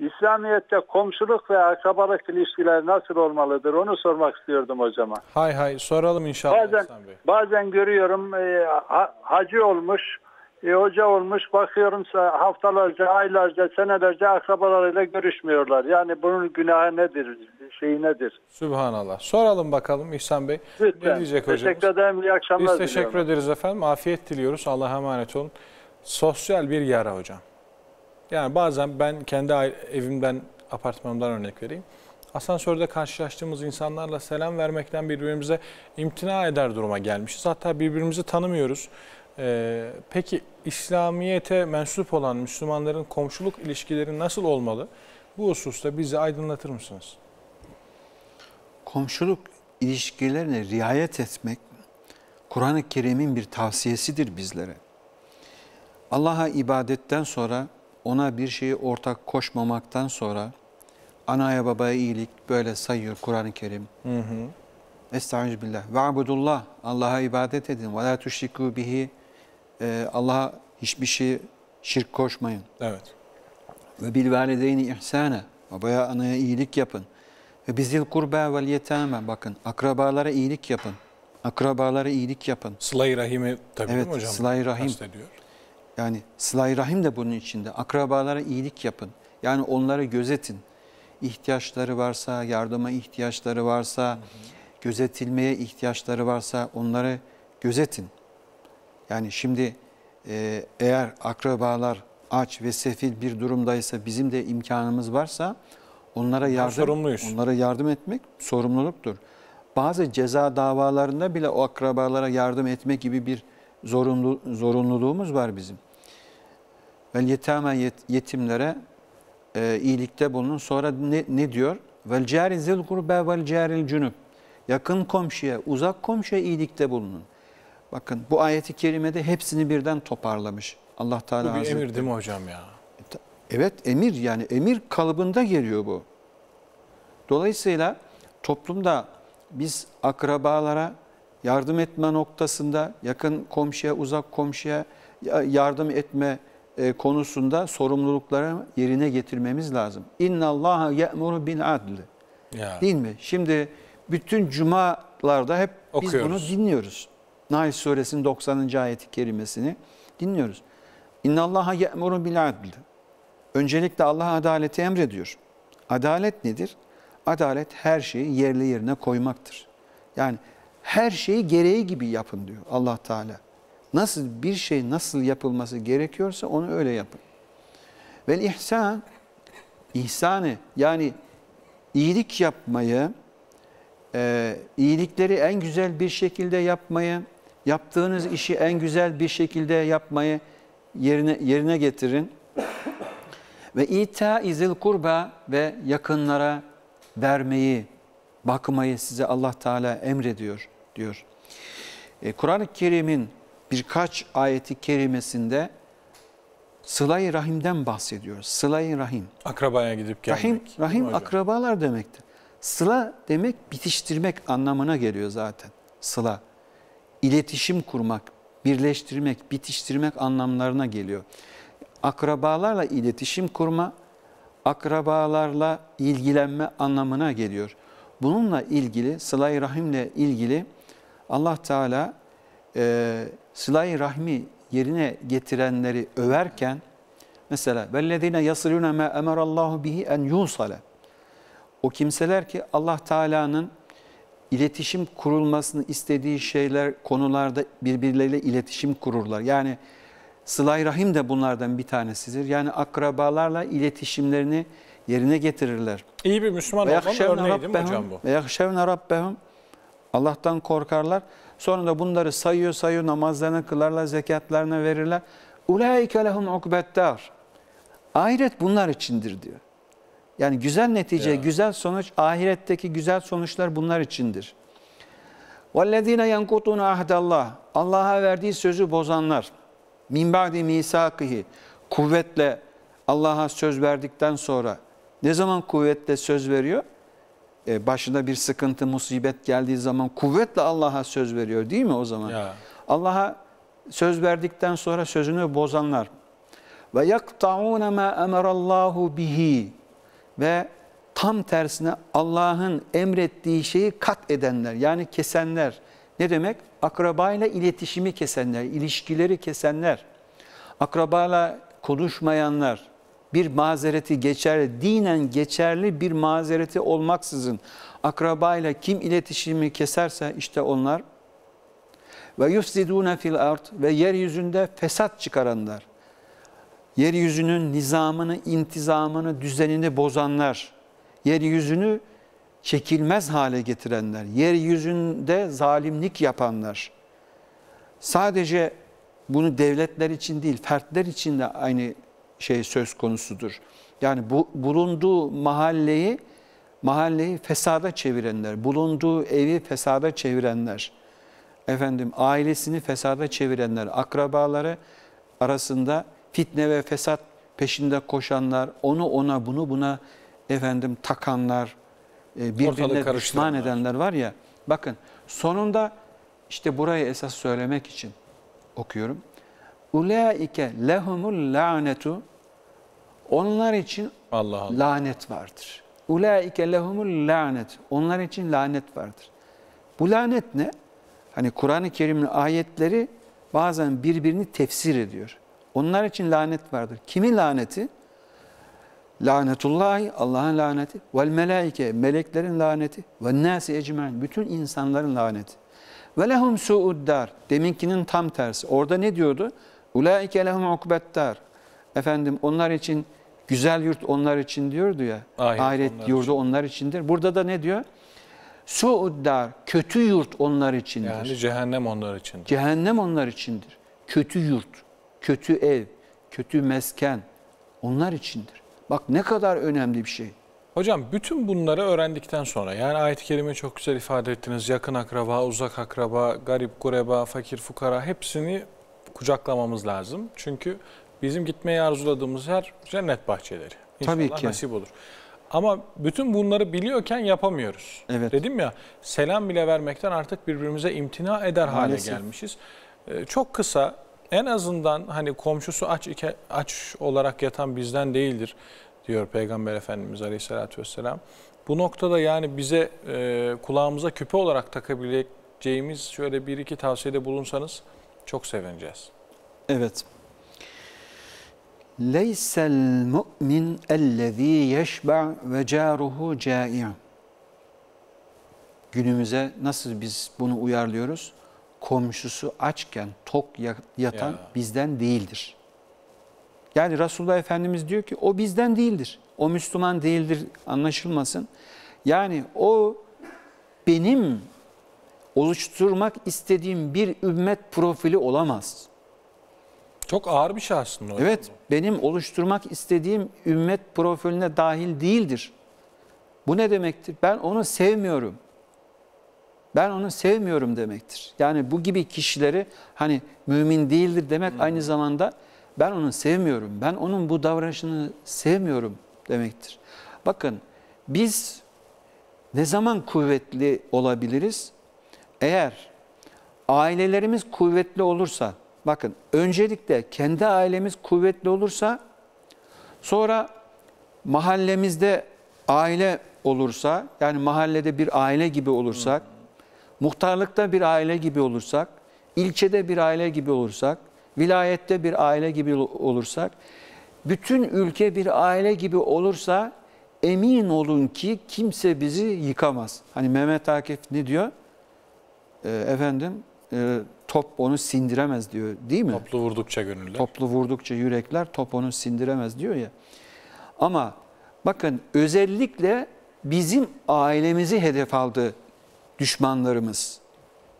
İslamiyet'te komşuluk ve akrabalık ilişkileri nasıl olmalıdır onu sormak istiyordum hocama. Hay hay soralım inşallah bazen, İslam Bey. Bazen görüyorum e, ha, hacı olmuş, e, hoca olmuş bakıyorum haftalarca, aylarca, senelerce akrabalarıyla görüşmüyorlar. Yani bunun günahı nedir, şeyi nedir? Sübhanallah. Soralım bakalım İhsan Bey. Lütfen. Ne diyecek teşekkür hocamız? Teşekkür ederim. İyi akşamlar Biz teşekkür diliyorum. ederiz efendim. Afiyet diliyoruz. Allah'a emanet olun. Sosyal bir yara hocam. Yani bazen ben kendi evimden, apartmanımdan örnek vereyim. Asansörde karşılaştığımız insanlarla selam vermekten birbirimize imtina eder duruma gelmişiz. Hatta birbirimizi tanımıyoruz. Ee, peki İslamiyet'e mensup olan Müslümanların komşuluk ilişkileri nasıl olmalı? Bu hususta bizi aydınlatır mısınız? Komşuluk ilişkilerine riayet etmek Kur'an-ı Kerim'in bir tavsiyesidir bizlere. Allah'a ibadetten sonra ona bir şeyi ortak koşmamaktan sonra anaya babaya iyilik böyle sayıyor Kur'an-ı Kerim. Hı hı. Estaizu Ve abudullah. Allah'a ibadet edin. Ve la tuşriku bihi. E, Allah'a hiçbir şey şirk koşmayın. Evet. Ve bil valideyni ihsane. Babaya anaya iyilik yapın. Ve bizil kurba vel yetame. Bakın akrabalara iyilik yapın. Akrabalara iyilik yapın. Sıla-i Rahim'i tabii evet, mi hocam? Evet, Sıla-i Rahim. Kastediyor. Yani sılay rahim de bunun içinde. Akrabalara iyilik yapın. Yani onlara gözetin. İhtiyaçları varsa, yardıma ihtiyaçları varsa, hı hı. gözetilmeye ihtiyaçları varsa onları gözetin. Yani şimdi e, eğer akrabalar aç ve sefil bir durumdaysa bizim de imkanımız varsa onlara yardım onlara yardım etmek sorumluluktur. Bazı ceza davalarında bile o akrabalara yardım etme gibi bir zorunlu, zorunluluğumuz var bizim. Vel yetame yetimlere e, iyilikte bulunun. Sonra ne, ne diyor? Vel cari zil gurbe vel caril cünüp. Yakın komşuya, uzak komşuya iyilikte bulunun. Bakın bu ayeti kerimede hepsini birden toparlamış. Allah Teala Bu bir Hazretleri. emir değil mi hocam ya? E, evet emir yani emir kalıbında geliyor bu. Dolayısıyla toplumda biz akrabalara, yardım etme noktasında yakın komşuya, uzak komşuya yardım etme e, konusunda sorumlulukları yerine getirmemiz lazım. İnna Allaha ye'muru bil adl. Değil mi? Şimdi bütün cumalarda hep Okuyoruz. biz bunu dinliyoruz. Nail suresinin 90. ayeti kerimesini dinliyoruz. İnna Allaha ye'muru bil adl. Öncelikle Allah adaleti emrediyor. Adalet nedir? Adalet her şeyi yerli yerine koymaktır. Yani her şeyi gereği gibi yapın diyor allah Teala. Nasıl bir şey nasıl yapılması gerekiyorsa onu öyle yapın. Ve ihsan, ihsanı yani iyilik yapmayı, e, iyilikleri en güzel bir şekilde yapmayı, yaptığınız işi en güzel bir şekilde yapmayı yerine, yerine getirin. ve ita izil kurba ve yakınlara vermeyi bakmayı size Allah Teala emrediyor diyor. E, Kur'an-ı Kerim'in birkaç ayeti kerimesinde Sıla-i Rahim'den bahsediyor. Sıla-i Rahim. Akrabaya gidip gelmek. Rahim, rahim akrabalar demektir. Sıla demek bitiştirmek anlamına geliyor zaten. Sıla. İletişim kurmak, birleştirmek, bitiştirmek anlamlarına geliyor. Akrabalarla iletişim kurma, akrabalarla ilgilenme anlamına geliyor. Bununla ilgili, sıla-i rahimle ilgili Allah Teala e, sıla-i rahmi yerine getirenleri överken mesela vellezine yasiluna ma emarallahu bihi en yusale o kimseler ki Allah Teala'nın iletişim kurulmasını istediği şeyler konularda birbirleriyle iletişim kururlar. Yani sıla-i rahim de bunlardan bir tanesidir. Yani akrabalarla iletişimlerini yerine getirirler. İyi bir Müslüman olmanın örneği değil mi hocam bu? rabbehum. Allah'tan korkarlar. Sonra da bunları sayıyor sayıyor namazlarını kılarlar, zekatlarını verirler. Ulaike lehum ukbettar. Ahiret bunlar içindir diyor. Yani güzel netice, ya. güzel sonuç, ahiretteki güzel sonuçlar bunlar içindir. وَالَّذ۪ينَ يَنْكُتُونَ عَهْدَ اللّٰهِ Allah'a verdiği sözü bozanlar. مِنْ بَعْدِ مِيسَاقِهِ Kuvvetle Allah'a söz verdikten sonra ne zaman kuvvetle söz veriyor? Ee, başında bir sıkıntı, musibet geldiği zaman kuvvetle Allah'a söz veriyor değil mi o zaman? Allah'a söz verdikten sonra sözünü bozanlar. Ve yaktaun ma Allahu bihi ve tam tersine Allah'ın emrettiği şeyi kat edenler yani kesenler. Ne demek? Akrabayla iletişimi kesenler, ilişkileri kesenler. Akrabayla konuşmayanlar, bir mazereti geçerli, dinen geçerli bir mazereti olmaksızın akrabayla kim iletişimi keserse işte onlar ve yufsidûne fil art ve yeryüzünde fesat çıkaranlar, yeryüzünün nizamını, intizamını, düzenini bozanlar, yeryüzünü çekilmez hale getirenler, yeryüzünde zalimlik yapanlar, sadece bunu devletler için değil, fertler için de aynı şey söz konusudur. Yani bu, bulunduğu mahalleyi mahalleyi fesada çevirenler, bulunduğu evi fesada çevirenler, efendim ailesini fesada çevirenler, akrabaları arasında fitne ve fesat peşinde koşanlar, onu ona bunu buna efendim takanlar, e, birbirine düşman edenler var ya. Bakın sonunda işte burayı esas söylemek için okuyorum. Ulaike lehumul la'netu onlar için Allah Allah. lanet vardır. Ulaike lehumul lanet. Onlar için lanet vardır. Bu lanet ne? Hani Kur'an-ı Kerim'in ayetleri bazen birbirini tefsir ediyor. Onlar için lanet vardır. Kimin laneti? Lanetullahi, Allah'ın laneti. Vel melaike, meleklerin laneti. Ve nasi ecmen, bütün insanların laneti. Ve lehum suuddar, deminkinin tam tersi. Orada ne diyordu? Ulaike lehum ukbeddar. Efendim onlar için Güzel yurt onlar için diyordu ya. Ahiret, ahiret onlar yurdu için. onlar içindir. Burada da ne diyor? Suuddar kötü yurt onlar içindir. Yani cehennem onlar içindir. Cehennem onlar içindir. Kötü yurt, kötü ev, kötü mesken onlar içindir. Bak ne kadar önemli bir şey. Hocam bütün bunları öğrendikten sonra yani ayet-i kerimeyi çok güzel ifade ettiniz. Yakın akraba, uzak akraba, garip, gureba, fakir, fukara hepsini kucaklamamız lazım. Çünkü Bizim gitmeyi arzuladığımız her cennet bahçeleri. İnşallah Tabii ki. nasip olur. Ama bütün bunları biliyorken yapamıyoruz. Evet. Dedim ya selam bile vermekten artık birbirimize imtina eder Maalesef. hale gelmişiz. Ee, çok kısa en azından hani komşusu aç aç olarak yatan bizden değildir diyor Peygamber Efendimiz Aleyhisselatü Vesselam. Bu noktada yani bize e, kulağımıza küpe olarak takabileceğimiz şöyle bir iki tavsiyede bulunsanız çok sevineceğiz. Evet. Leysel mu'min ellezî yeşba' ve caruhu câi'an. Günümüze nasıl biz bunu uyarlıyoruz? Komşusu açken tok yatan ya. bizden değildir. Yani Resulullah Efendimiz diyor ki o bizden değildir. O Müslüman değildir anlaşılmasın. Yani o benim oluşturmak istediğim bir ümmet profili olamaz. Çok ağır bir şey aslında. Evet, benim oluşturmak istediğim ümmet profiline dahil değildir. Bu ne demektir? Ben onu sevmiyorum. Ben onu sevmiyorum demektir. Yani bu gibi kişileri hani mümin değildir demek hmm. aynı zamanda ben onu sevmiyorum. Ben onun bu davranışını sevmiyorum demektir. Bakın biz ne zaman kuvvetli olabiliriz? Eğer ailelerimiz kuvvetli olursa, Bakın öncelikle kendi ailemiz kuvvetli olursa sonra mahallemizde aile olursa yani mahallede bir aile gibi olursak, muhtarlıkta bir aile gibi olursak, ilçede bir aile gibi olursak, vilayette bir aile gibi olursak, bütün ülke bir aile gibi olursa emin olun ki kimse bizi yıkamaz. Hani Mehmet Akif ne diyor? E, efendim e, top onu sindiremez diyor değil mi? Toplu vurdukça gönüller. Toplu vurdukça yürekler top onu sindiremez diyor ya. Ama bakın özellikle bizim ailemizi hedef aldı düşmanlarımız.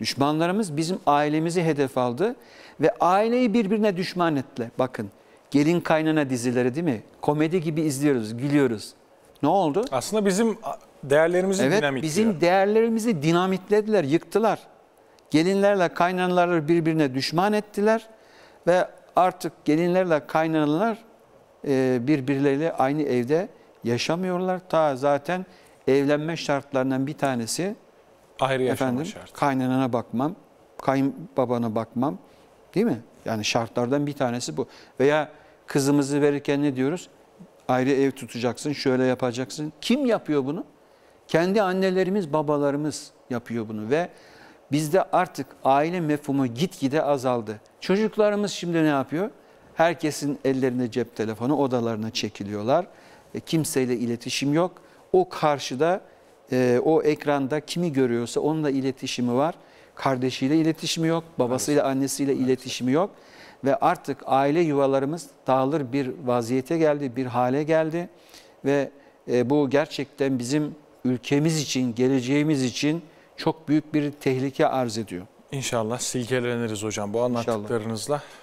Düşmanlarımız bizim ailemizi hedef aldı ve aileyi birbirine düşman ettiler. Bakın gelin kaynana dizileri değil mi? Komedi gibi izliyoruz, gülüyoruz. Ne oldu? Aslında bizim değerlerimizi evet, dinamitliyor. Bizim değerlerimizi dinamitlediler, yıktılar. Gelinlerle kaynanaları birbirine düşman ettiler ve artık gelinlerle kaynanalar e, birbirleriyle aynı evde yaşamıyorlar. Ta zaten evlenme şartlarından bir tanesi ayrı yaşama efendim, şart. Kaynanana bakmam, kayınbabana bakmam değil mi? Yani şartlardan bir tanesi bu. Veya kızımızı verirken ne diyoruz? Ayrı ev tutacaksın, şöyle yapacaksın. Kim yapıyor bunu? Kendi annelerimiz, babalarımız yapıyor bunu ve Bizde artık aile mefhumu gitgide azaldı. Çocuklarımız şimdi ne yapıyor? Herkesin ellerinde cep telefonu odalarına çekiliyorlar. E, kimseyle iletişim yok. O karşıda, e, o ekranda kimi görüyorsa onunla iletişimi var. Kardeşiyle iletişimi yok, babasıyla annesiyle iletişimi yok. Ve artık aile yuvalarımız dağılır bir vaziyete geldi, bir hale geldi. Ve e, bu gerçekten bizim ülkemiz için, geleceğimiz için çok büyük bir tehlike arz ediyor. İnşallah silkeleniriz hocam bu anlattıklarınızla. İnşallah.